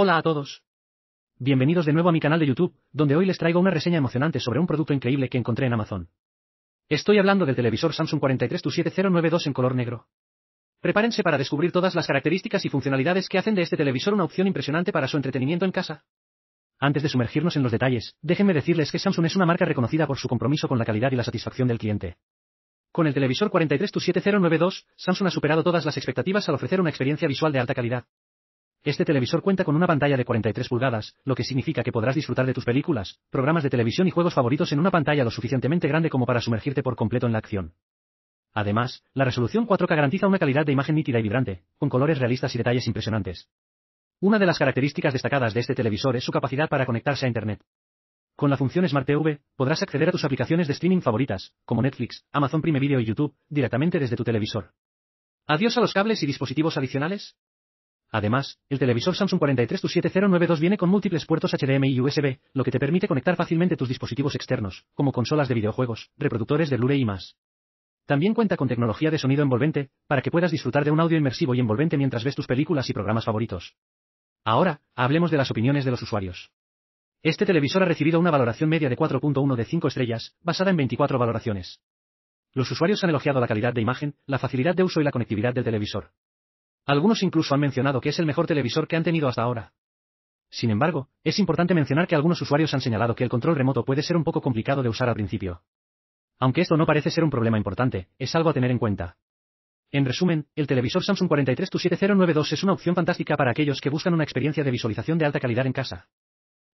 Hola a todos. Bienvenidos de nuevo a mi canal de YouTube, donde hoy les traigo una reseña emocionante sobre un producto increíble que encontré en Amazon. Estoy hablando del televisor Samsung 43TU7092 en color negro. Prepárense para descubrir todas las características y funcionalidades que hacen de este televisor una opción impresionante para su entretenimiento en casa. Antes de sumergirnos en los detalles, déjenme decirles que Samsung es una marca reconocida por su compromiso con la calidad y la satisfacción del cliente. Con el televisor 43TU7092, Samsung ha superado todas las expectativas al ofrecer una experiencia visual de alta calidad. Este televisor cuenta con una pantalla de 43 pulgadas, lo que significa que podrás disfrutar de tus películas, programas de televisión y juegos favoritos en una pantalla lo suficientemente grande como para sumergirte por completo en la acción. Además, la resolución 4K garantiza una calidad de imagen nítida y vibrante, con colores realistas y detalles impresionantes. Una de las características destacadas de este televisor es su capacidad para conectarse a Internet. Con la función Smart TV, podrás acceder a tus aplicaciones de streaming favoritas, como Netflix, Amazon Prime Video y YouTube, directamente desde tu televisor. Adiós a los cables y dispositivos adicionales. Además, el televisor Samsung 43TU7092 viene con múltiples puertos HDMI y USB, lo que te permite conectar fácilmente tus dispositivos externos, como consolas de videojuegos, reproductores de Blu-ray y más. También cuenta con tecnología de sonido envolvente, para que puedas disfrutar de un audio inmersivo y envolvente mientras ves tus películas y programas favoritos. Ahora, hablemos de las opiniones de los usuarios. Este televisor ha recibido una valoración media de 4.1 de 5 estrellas, basada en 24 valoraciones. Los usuarios han elogiado la calidad de imagen, la facilidad de uso y la conectividad del televisor. Algunos incluso han mencionado que es el mejor televisor que han tenido hasta ahora. Sin embargo, es importante mencionar que algunos usuarios han señalado que el control remoto puede ser un poco complicado de usar al principio. Aunque esto no parece ser un problema importante, es algo a tener en cuenta. En resumen, el televisor Samsung 43 7092 es una opción fantástica para aquellos que buscan una experiencia de visualización de alta calidad en casa.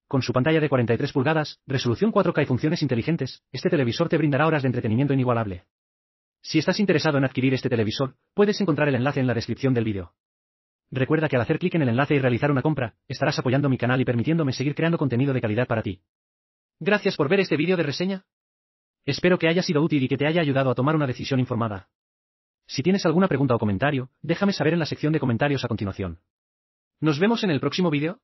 Con su pantalla de 43 pulgadas, resolución 4K y funciones inteligentes, este televisor te brindará horas de entretenimiento inigualable. Si estás interesado en adquirir este televisor, puedes encontrar el enlace en la descripción del vídeo. Recuerda que al hacer clic en el enlace y realizar una compra, estarás apoyando mi canal y permitiéndome seguir creando contenido de calidad para ti. Gracias por ver este vídeo de reseña. Espero que haya sido útil y que te haya ayudado a tomar una decisión informada. Si tienes alguna pregunta o comentario, déjame saber en la sección de comentarios a continuación. Nos vemos en el próximo vídeo.